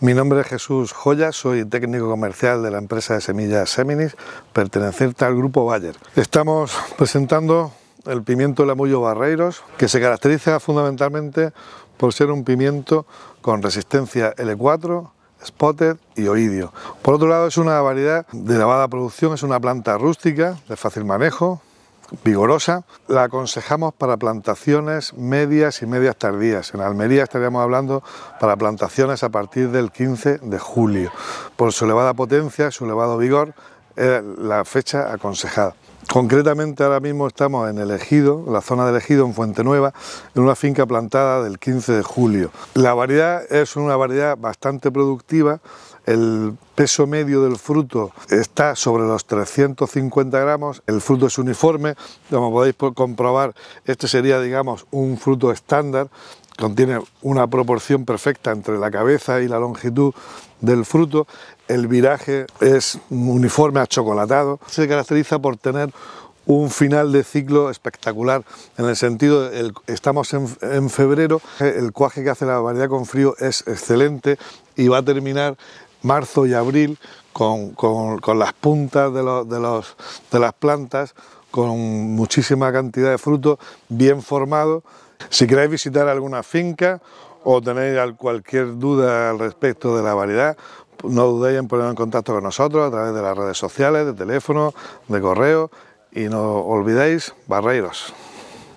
Mi nombre es Jesús Joya, soy técnico comercial de la empresa de semillas Seminis, perteneciente al grupo Bayer. Estamos presentando el pimiento Lamullo Barreiros, que se caracteriza fundamentalmente por ser un pimiento con resistencia L4, Spotted y Oidio. Por otro lado, es una variedad de lavada producción, es una planta rústica, de fácil manejo, vigorosa, la aconsejamos para plantaciones medias y medias tardías. En Almería estaríamos hablando para plantaciones a partir del 15 de julio. Por su elevada potencia, su elevado vigor, es la fecha aconsejada. Concretamente ahora mismo estamos en el Ejido, la zona del Ejido en Fuente Nueva, en una finca plantada del 15 de julio. La variedad es una variedad bastante productiva, el peso medio del fruto está sobre los 350 gramos, el fruto es uniforme, como podéis comprobar, este sería digamos un fruto estándar, contiene una proporción perfecta entre la cabeza y la longitud del fruto, el viraje es uniforme achocolatado... se caracteriza por tener un final de ciclo espectacular, en el sentido, estamos en, febrero, el cuaje que hace la variedad con frío es excelente y va a terminar marzo y abril con, las puntas de, de las plantas, con muchísima cantidad de frutos, bien formado Si queréis visitar alguna finca o tenéis cualquier duda al respecto de la variedad, no dudéis en poneros en contacto con nosotros a través de las redes sociales, de teléfono, de correo y no olvidéis barreiros.